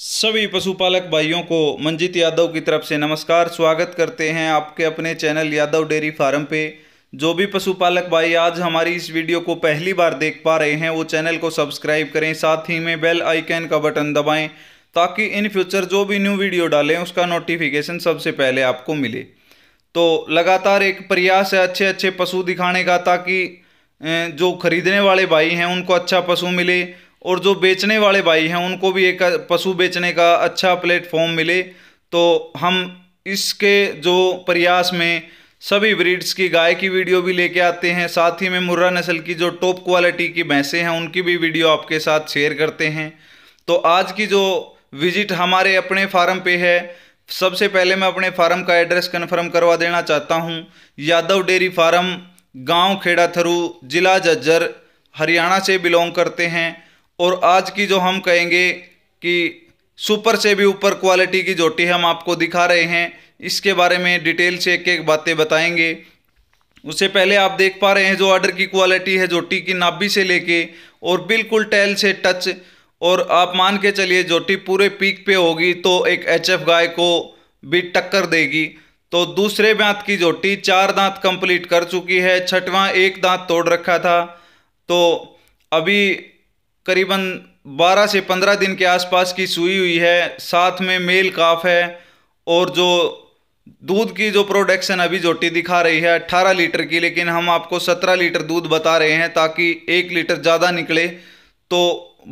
सभी पशुपालक भाइयों को मंजीत यादव की तरफ से नमस्कार स्वागत करते हैं आपके अपने चैनल यादव डेयरी फार्म पे जो भी पशुपालक भाई आज हमारी इस वीडियो को पहली बार देख पा रहे हैं वो चैनल को सब्सक्राइब करें साथ ही में बेल आइकन का बटन दबाएं ताकि इन फ्यूचर जो भी न्यू वीडियो डालें उसका नोटिफिकेशन सबसे पहले आपको मिले तो लगातार एक प्रयास है अच्छे अच्छे पशु दिखाने का ताकि जो खरीदने वाले भाई हैं उनको अच्छा पशु मिले और जो बेचने वाले भाई हैं उनको भी एक पशु बेचने का अच्छा प्लेटफॉर्म मिले तो हम इसके जो प्रयास में सभी ब्रीड्स की गाय की वीडियो भी लेके आते हैं साथ ही में मुर्रा नस्ल की जो टॉप क्वालिटी की भैंसें हैं उनकी भी वीडियो आपके साथ शेयर करते हैं तो आज की जो विजिट हमारे अपने फार्म पे है सबसे पहले मैं अपने फार्म का एड्रेस कन्फर्म करवा देना चाहता हूँ यादव डेयरी फार्म गाँव खेड़ा थरू जिला जज्जर हरियाणा से बिलोंग करते हैं और आज की जो हम कहेंगे कि सुपर से भी ऊपर क्वालिटी की जोटी हम आपको दिखा रहे हैं इसके बारे में डिटेल से एक एक बातें बताएंगे उससे पहले आप देख पा रहे हैं जो ऑर्डर की क्वालिटी है जोटी की नाभी से लेके और बिल्कुल टैल से टच और आप मान के चलिए जोटी पूरे पीक पे होगी तो एक एफ गाय को भी टक्कर देगी तो दूसरे दांत की जोटी चार दांत कंप्लीट कर चुकी है छठवां एक दांत तोड़ रखा था तो अभी करीबन 12 से 15 दिन के आसपास की सूई हुई है साथ में मेल काफ है और जो दूध की जो प्रोडक्शन अभी जोटी दिखा रही है 18 लीटर की लेकिन हम आपको 17 लीटर दूध बता रहे हैं ताकि एक लीटर ज़्यादा निकले तो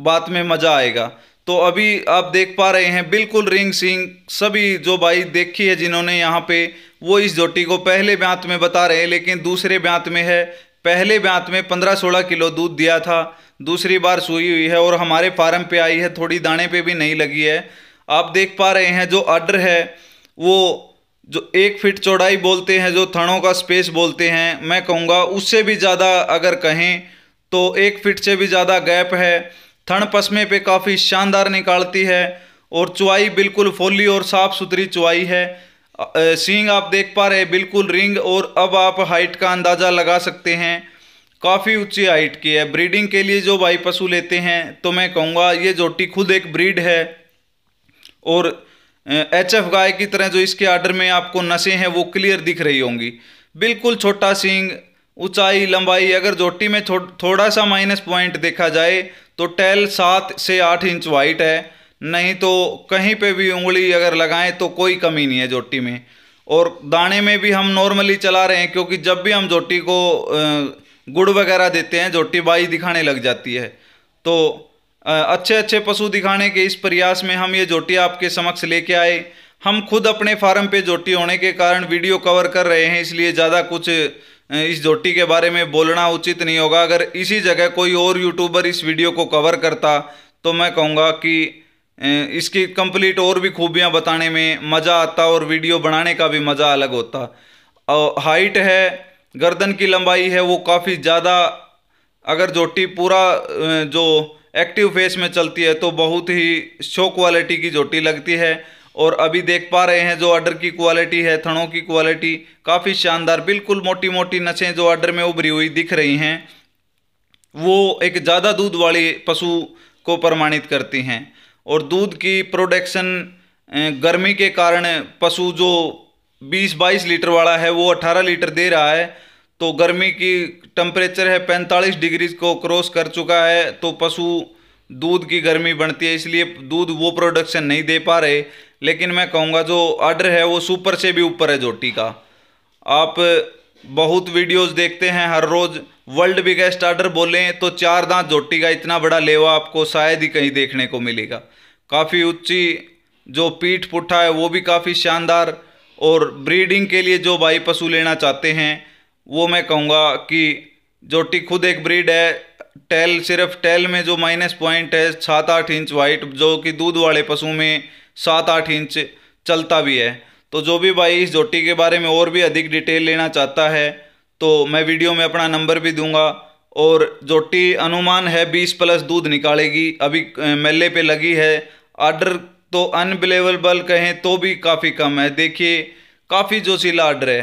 बात में मज़ा आएगा तो अभी आप देख पा रहे हैं बिल्कुल रिंग सिंग सभी जो भाई देखी है जिन्होंने यहाँ पे वो इस जोटी को पहले ब्यांत में बता रहे हैं लेकिन दूसरे ब्यांत में है पहले बात में पंद्रह सोलह किलो दूध दिया था दूसरी बार सूई हुई है और हमारे फार्म पे आई है थोड़ी दाने पे भी नहीं लगी है आप देख पा रहे हैं जो अडर है वो जो एक फिट चौड़ाई बोलते हैं जो थनों का स्पेस बोलते हैं मैं कहूँगा उससे भी ज़्यादा अगर कहें तो एक फिट से भी ज़्यादा गैप है थण पसमे पे काफ़ी शानदार निकालती है और चुआई बिल्कुल फोली और साफ़ सुथरी चुआई है सींग आप देख पा रहे हैं बिल्कुल रिंग और अब आप हाइट का अंदाज़ा लगा सकते हैं काफ़ी ऊंची हाइट की है ब्रीडिंग के लिए जो भाई पशु लेते हैं तो मैं कहूँगा ये जोटी खुद एक ब्रीड है और एच एफ गाय की तरह जो इसके आर्डर में आपको नशे हैं वो क्लियर दिख रही होंगी बिल्कुल छोटा सींग ऊंचाई लंबाई अगर जोटी में थो, थोड़ा सा माइनस पॉइंट देखा जाए तो टेल सात से आठ इंच वाइट है नहीं तो कहीं पे भी उंगली अगर लगाएं तो कोई कमी नहीं है जोटी में और दाने में भी हम नॉर्मली चला रहे हैं क्योंकि जब भी हम जोटी को गुड़ वगैरह देते हैं जोटी बाई दिखाने लग जाती है तो अच्छे अच्छे पशु दिखाने के इस प्रयास में हम ये जोटी आपके समक्ष लेके आए हम खुद अपने फार्म पे जोटी होने के कारण वीडियो कवर कर रहे हैं इसलिए ज़्यादा कुछ इस जोटी के बारे में बोलना उचित नहीं होगा अगर इसी जगह कोई और यूट्यूबर इस वीडियो को कवर करता तो मैं कहूँगा कि इसकी कंप्लीट और भी खूबियाँ बताने में मज़ा आता और वीडियो बनाने का भी मज़ा अलग होता और हाइट है गर्दन की लंबाई है वो काफ़ी ज़्यादा अगर जोटी पूरा जो एक्टिव फेस में चलती है तो बहुत ही शो क्वालिटी की जोटी लगती है और अभी देख पा रहे हैं जो ऑर्डर की क्वालिटी है थनों की क्वालिटी काफ़ी शानदार बिल्कुल मोटी मोटी नशें जो ऑर्डर में उभरी हुई दिख रही हैं वो एक ज़्यादा दूध वाली पशु को प्रमाणित करती हैं और दूध की प्रोडक्शन गर्मी के कारण पशु जो 20-22 लीटर वाला है वो 18 लीटर दे रहा है तो गर्मी की टम्परेचर है 45 डिग्री को क्रॉस कर चुका है तो पशु दूध की गर्मी बढ़ती है इसलिए दूध वो प्रोडक्शन नहीं दे पा रहे लेकिन मैं कहूँगा जो ऑर्डर है वो सुपर से भी ऊपर है जोटी का आप बहुत वीडियोस देखते हैं हर रोज़ वर्ल्ड बिगेस्ट आर्डर बोलें तो चार दांत जोटी का इतना बड़ा लेवा आपको शायद ही कहीं देखने को मिलेगा काफ़ी ऊंची जो पीठ पुट्ठा है वो भी काफ़ी शानदार और ब्रीडिंग के लिए जो भाई पशु लेना चाहते हैं वो मैं कहूँगा कि जोटी खुद एक ब्रीड है टेल सिर्फ टेल में जो माइनस पॉइंट है सात आठ इंच वाइट जो कि दूध वाले पशुओं में सात आठ इंच चलता भी है तो जो भी भाई इस जोटी के बारे में और भी अधिक डिटेल लेना चाहता है तो मैं वीडियो में अपना नंबर भी दूंगा और जोटी अनुमान है बीस प्लस दूध निकालेगी अभी मेले पे लगी है आर्डर तो अनबिलेवेबल कहें तो भी काफ़ी कम है देखिए काफ़ी जोशीला आर्डर है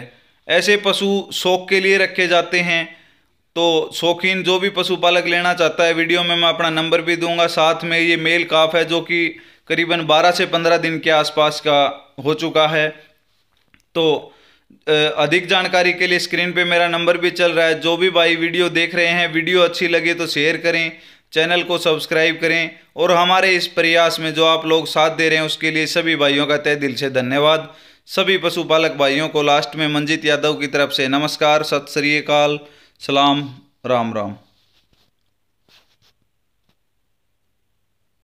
ऐसे पशु शौक के लिए रखे जाते हैं तो शौकीन जो भी पशुपालक लेना चाहता है वीडियो में मैं अपना नंबर भी दूंगा साथ में ये मेल काफ है जो कि करीबन 12 से 15 दिन के आसपास का हो चुका है तो अधिक जानकारी के लिए स्क्रीन पे मेरा नंबर भी चल रहा है जो भी भाई वीडियो देख रहे हैं वीडियो अच्छी लगे तो शेयर करें चैनल को सब्सक्राइब करें और हमारे इस प्रयास में जो आप लोग साथ दे रहे हैं उसके लिए सभी भाइयों का तय दिल से धन्यवाद सभी पशुपालक भाइयों को लास्ट में मंजित यादव की तरफ से नमस्कार सत श्रीकाल सलाम राम राम